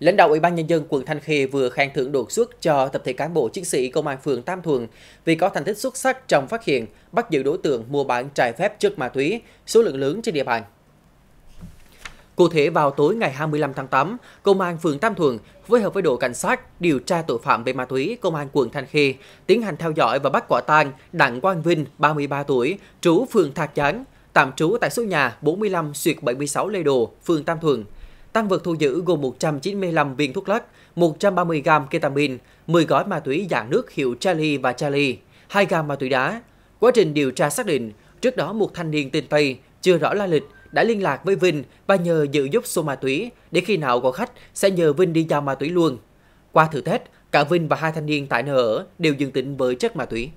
Lãnh đạo Ủy ban Nhân dân quận Thanh Khê vừa khen thưởng đột xuất cho tập thể cán bộ chiến sĩ Công an phường Tam Thuận vì có thành tích xuất sắc trong phát hiện, bắt giữ đối tượng mua bán trái phép chất ma túy, số lượng lớn trên địa bàn. Cụ thể vào tối ngày 25 tháng 8, Công an phường Tam Thuận phối hợp với đội cảnh sát điều tra tội phạm về ma túy Công an quận Thanh Khê tiến hành theo dõi và bắt quả tang Đặng Quang Vinh, 33 tuổi, trú phường Thạc Gián, tạm trú tại số nhà 45 xuyệt 76 Lê Đồ, phường Tam Thuận. Tăng vật thu giữ gồm 195 viên thuốc lắc, 130 gam ketamin, 10 gói ma túy dạng nước hiệu Charlie và Charlie, 2 gam ma túy đá. Quá trình điều tra xác định, trước đó một thanh niên tên Tây chưa rõ la lịch đã liên lạc với Vinh và nhờ dự giúp số ma túy để khi nào có khách sẽ nhờ Vinh đi giao ma túy luôn. Qua thử test, cả Vinh và hai thanh niên tại nơi ở đều dương tính với chất ma túy.